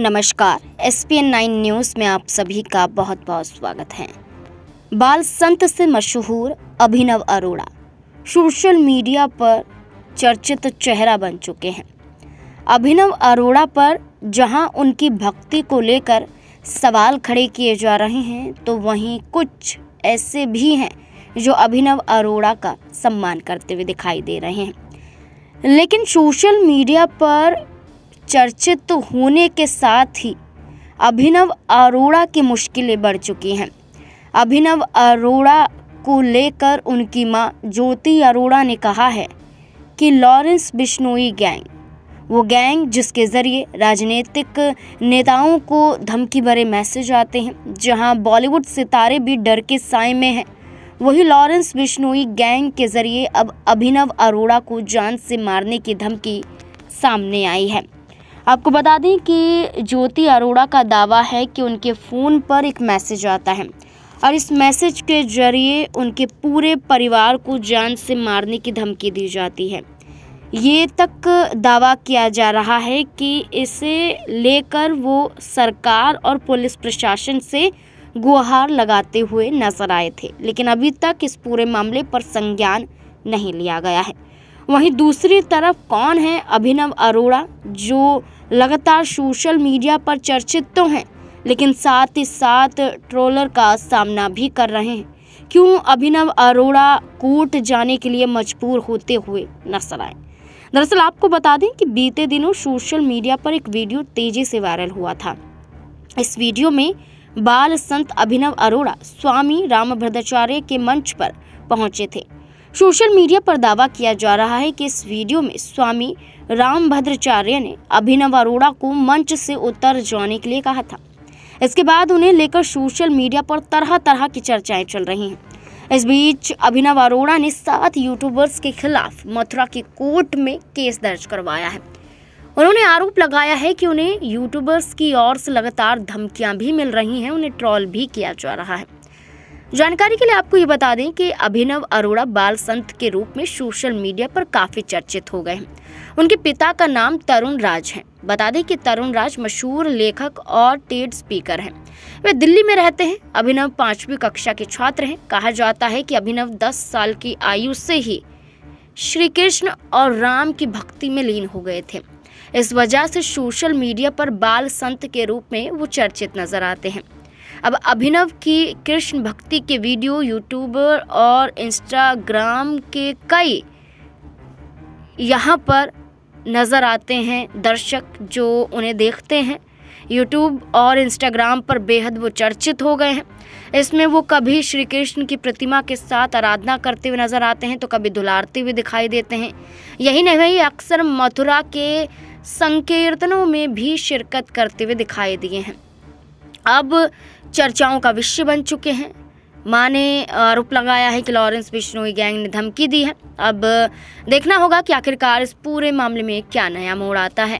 नमस्कार S P N nine news में आप सभी का बहुत बहुत स्वागत है बाल संत से मशहूर अभिनव अरोड़ा सोशल मीडिया पर चर्चित चेहरा बन चुके हैं अभिनव अरोड़ा पर जहां उनकी भक्ति को लेकर सवाल खड़े किए जा रहे हैं तो वहीं कुछ ऐसे भी हैं जो अभिनव अरोड़ा का सम्मान करते हुए दिखाई दे रहे हैं लेकिन सोशल मीडिया पर चर्चित होने के साथ ही अभिनव अरोड़ा की मुश्किलें बढ़ चुकी हैं अभिनव अरोड़ा को लेकर उनकी मां ज्योति अरोड़ा ने कहा है कि लॉरेंस बिश्नोई गैंग वो गैंग जिसके ज़रिए राजनीतिक नेताओं को धमकी भरे मैसेज आते हैं जहां बॉलीवुड सितारे भी डर के साय में हैं वही लॉरेंस बिश्नोई गैंग के ज़रिए अब अभिनव अरोड़ा को जान से मारने की धमकी सामने आई है आपको बता दें कि ज्योति अरोड़ा का दावा है कि उनके फ़ोन पर एक मैसेज आता है और इस मैसेज के जरिए उनके पूरे परिवार को जान से मारने की धमकी दी जाती है ये तक दावा किया जा रहा है कि इसे लेकर वो सरकार और पुलिस प्रशासन से गुहार लगाते हुए नजर आए थे लेकिन अभी तक इस पूरे मामले पर संज्ञान नहीं लिया गया है वहीं दूसरी तरफ कौन है अभिनव अरोड़ा जो लगातार सोशल मीडिया पर चर्चित तो हैं लेकिन साथ ही साथ ट्रोलर का सामना भी कर रहे हैं क्यों अभिनव अरोड़ा कोर्ट जाने के लिए मजबूर होते हुए नजर आए दरअसल आपको बता दें कि बीते दिनों सोशल मीडिया पर एक वीडियो तेजी से वायरल हुआ था इस वीडियो में बाल संत अभिनव अरोड़ा स्वामी राम के मंच पर पहुंचे थे सोशल मीडिया पर दावा किया जा रहा है कि इस वीडियो में स्वामी राम भद्राचार्य ने अभिनव अरोड़ा को मंच से उतर जाने के लिए कहा था इसके बाद उन्हें लेकर सोशल मीडिया पर तरह तरह की चर्चाएं चल रही हैं इस बीच अभिनव अरोड़ा ने सात यूट्यूबर्स के खिलाफ मथुरा के कोर्ट में केस दर्ज करवाया है उन्होंने आरोप लगाया है कि उन्हें यूट्यूबर्स की ओर से लगातार धमकियां भी मिल रही हैं उन्हें ट्रॉल भी किया जा रहा है जानकारी के लिए आपको ये बता दें कि अभिनव अरोड़ा बाल संत के रूप में सोशल मीडिया पर काफ़ी चर्चित हो गए हैं उनके पिता का नाम तरुण राज है बता दें कि तरुण राज मशहूर लेखक और टेड स्पीकर हैं वे दिल्ली में रहते हैं अभिनव पांचवी कक्षा के छात्र हैं कहा जाता है कि अभिनव दस साल की आयु से ही श्री कृष्ण और राम की भक्ति में लीन हो गए थे इस वजह से सोशल मीडिया पर बाल संत के रूप में वो चर्चित नजर आते हैं अब अभिनव की कृष्ण भक्ति के वीडियो यूट्यूबर और इंस्टाग्राम के कई यहाँ पर नज़र आते हैं दर्शक जो उन्हें देखते हैं यूट्यूब और इंस्टाग्राम पर बेहद वो चर्चित हो गए हैं इसमें वो कभी श्री कृष्ण की प्रतिमा के साथ आराधना करते हुए नजर आते हैं तो कभी दुलारते हुए दिखाई देते हैं यही नहीं अक्सर मथुरा के संकीर्तनों में भी शिरकत करते हुए दिखाई दिए हैं अब चर्चाओं का विषय बन चुके हैं मां ने आरोप लगाया है कि लॉरेंस बिश्नोई गैंग ने धमकी दी है अब देखना होगा कि आखिरकार इस पूरे मामले में क्या नया मोड़ आता है